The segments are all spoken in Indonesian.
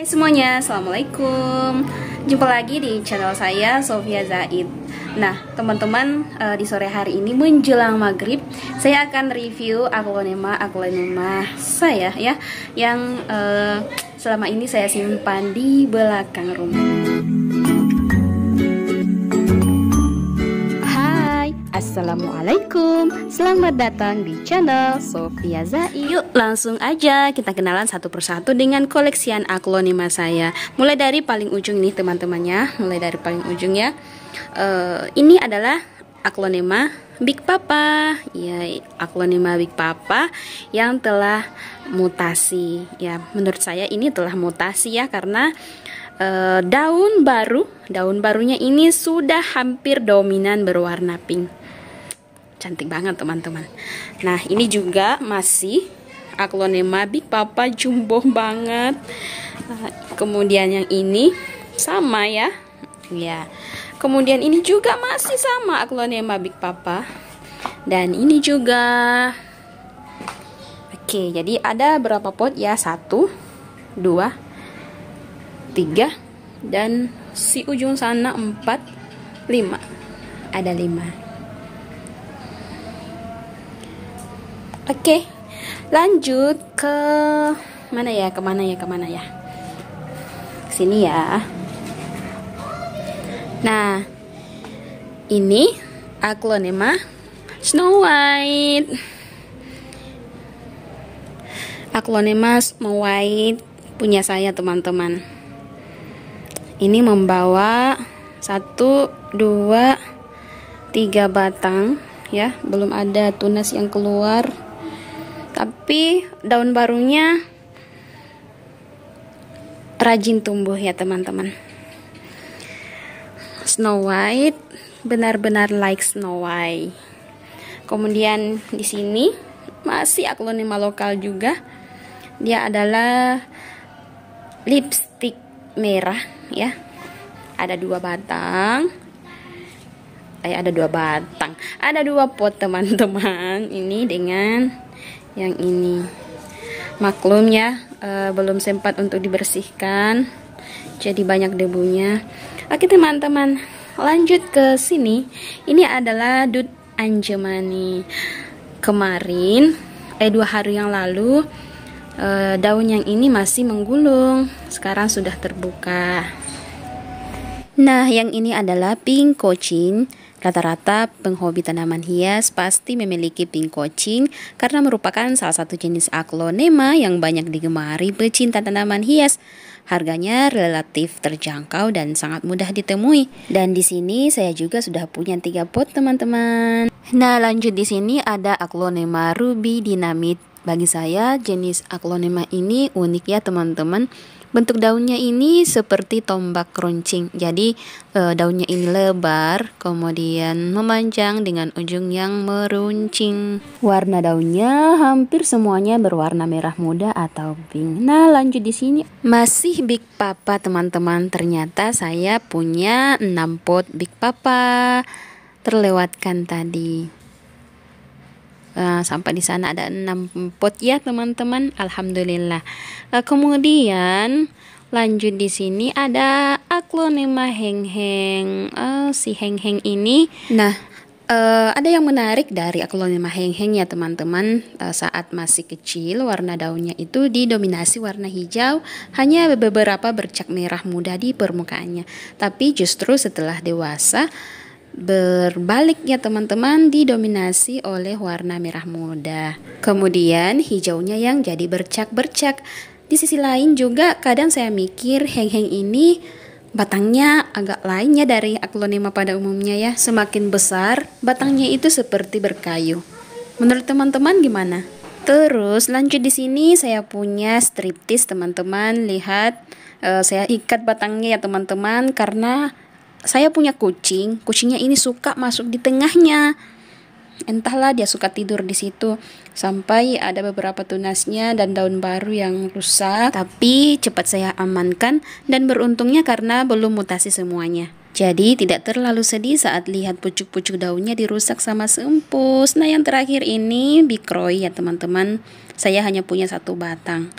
Hai semuanya, Assalamualaikum Jumpa lagi di channel saya, Sofia Zaid Nah, teman-teman eh, di sore hari ini menjelang maghrib Saya akan review aglonema-aglonema saya ya Yang eh, selama ini saya simpan di belakang rumah Assalamualaikum, selamat datang di channel Sofia Zai Yuk langsung aja kita kenalan satu persatu dengan koleksian aklonima saya Mulai dari paling ujung nih teman-temannya, mulai dari paling ujung ya uh, Ini adalah aklonema Big Papa ya aklonema Big Papa yang telah mutasi ya menurut saya ini telah mutasi ya karena uh, daun baru, daun barunya ini sudah hampir dominan berwarna pink cantik banget teman-teman nah ini juga masih aglonema big papa jumbo banget nah, kemudian yang ini sama ya ya kemudian ini juga masih sama aglonema big papa dan ini juga oke jadi ada berapa pot ya satu dua tiga dan si ujung sana empat lima ada lima Oke, lanjut ke mana ya? Kemana ya? Kemana ya? Sini ya. Nah, ini aglonema Snow White. Aglonema Snow White punya saya teman-teman. Ini membawa satu, dua, tiga batang ya, belum ada tunas yang keluar tapi daun barunya rajin tumbuh ya teman-teman Snow White benar-benar like Snow White kemudian di sini masih aklonema lokal juga dia adalah lipstick merah ya ada dua batang eh ada dua batang ada dua pot teman-teman ini dengan yang ini maklum ya e, belum sempat untuk dibersihkan jadi banyak debunya oke teman-teman lanjut ke sini ini adalah dud anjemani kemarin eh dua hari yang lalu e, daun yang ini masih menggulung sekarang sudah terbuka Nah, yang ini adalah pink coaching. Rata-rata penghobi tanaman hias pasti memiliki pink coaching karena merupakan salah satu jenis aglonema yang banyak digemari pecinta tanaman hias. Harganya relatif terjangkau dan sangat mudah ditemui. Dan di sini saya juga sudah punya tiga pot teman-teman. Nah, lanjut di sini ada aglonema ruby dinamit. Bagi saya jenis aglonema ini unik ya teman-teman Bentuk daunnya ini seperti tombak runcing. Jadi e, daunnya ini lebar, kemudian memanjang dengan ujung yang meruncing. Warna daunnya hampir semuanya berwarna merah muda atau pink. Nah, lanjut di sini masih Big Papa teman-teman. Ternyata saya punya 6 pot Big Papa terlewatkan tadi. Ah, sampai di sana ada enam pot ya teman-teman Alhamdulillah uh, kemudian lanjut di sini ada aklonema heng uh, ah, si heng-heng ini nah uh, ada yang menarik dari aklonema heng-heng ya teman-teman uh, saat masih kecil warna daunnya itu didominasi warna hijau hanya beberapa bercak merah muda di permukaannya tapi justru setelah dewasa Berbaliknya teman-teman didominasi oleh warna merah muda. Kemudian hijaunya yang jadi bercak-bercak. Di sisi lain juga kadang saya mikir heng-heng ini batangnya agak lainnya dari aglonema pada umumnya ya. Semakin besar, batangnya itu seperti berkayu. Menurut teman-teman gimana? Terus lanjut di sini saya punya striptis teman-teman. Lihat eh, saya ikat batangnya ya teman-teman karena saya punya kucing, kucingnya ini suka masuk di tengahnya. Entahlah dia suka tidur di situ sampai ada beberapa tunasnya dan daun baru yang rusak, tapi cepat saya amankan dan beruntungnya karena belum mutasi semuanya. Jadi tidak terlalu sedih saat lihat pucuk-pucuk daunnya dirusak sama sempus. Nah yang terakhir ini bikroy ya teman-teman, saya hanya punya satu batang.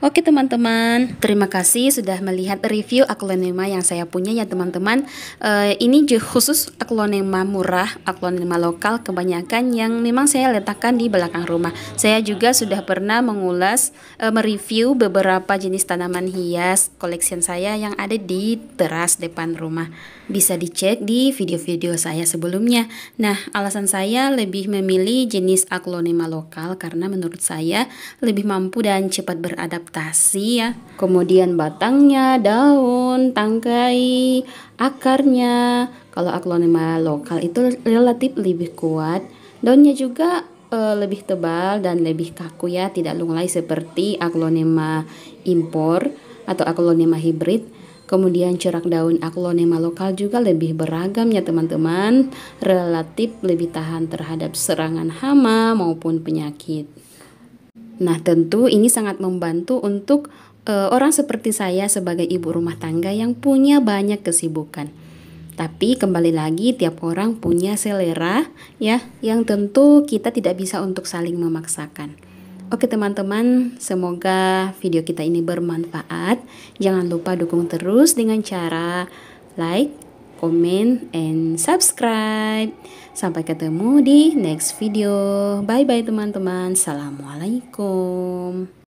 Oke teman-teman, terima kasih sudah melihat review aklonema yang saya punya ya teman-teman. Uh, ini khusus aklonema murah, aklonema lokal kebanyakan yang memang saya letakkan di belakang rumah. Saya juga sudah pernah mengulas uh, mereview beberapa jenis tanaman hias collection saya yang ada di teras depan rumah. Bisa dicek di video-video saya sebelumnya. Nah, alasan saya lebih memilih jenis aklonema lokal karena menurut saya lebih mampu dan cepat beradaptasi adaptasi ya. Kemudian batangnya, daun, tangkai, akarnya. Kalau aglonema lokal itu relatif lebih kuat. Daunnya juga uh, lebih tebal dan lebih kaku ya, tidak lunglai seperti aglonema impor atau aglonema hibrid. Kemudian cerak daun aglonema lokal juga lebih beragam ya teman-teman, relatif lebih tahan terhadap serangan hama maupun penyakit. Nah, tentu ini sangat membantu untuk e, orang seperti saya sebagai ibu rumah tangga yang punya banyak kesibukan. Tapi kembali lagi tiap orang punya selera ya yang tentu kita tidak bisa untuk saling memaksakan. Oke teman-teman, semoga video kita ini bermanfaat. Jangan lupa dukung terus dengan cara like, comment, and subscribe. Sampai ketemu di next video. Bye-bye teman-teman. Assalamualaikum.